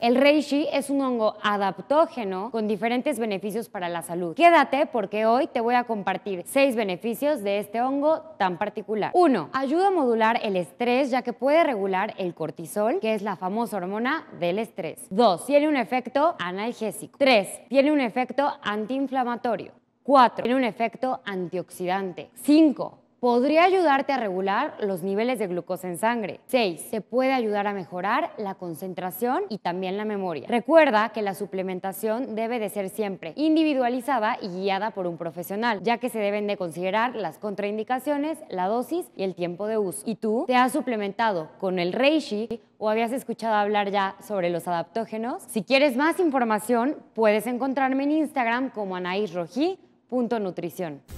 El reishi es un hongo adaptógeno con diferentes beneficios para la salud. Quédate porque hoy te voy a compartir seis beneficios de este hongo tan particular. 1. Ayuda a modular el estrés ya que puede regular el cortisol, que es la famosa hormona del estrés. 2. Tiene un efecto analgésico. 3. Tiene un efecto antiinflamatorio. 4. Tiene un efecto antioxidante. 5 podría ayudarte a regular los niveles de glucosa en sangre. 6. Se puede ayudar a mejorar la concentración y también la memoria. Recuerda que la suplementación debe de ser siempre individualizada y guiada por un profesional, ya que se deben de considerar las contraindicaciones, la dosis y el tiempo de uso. ¿Y tú te has suplementado con el Reishi o habías escuchado hablar ya sobre los adaptógenos? Si quieres más información, puedes encontrarme en Instagram como nutrición.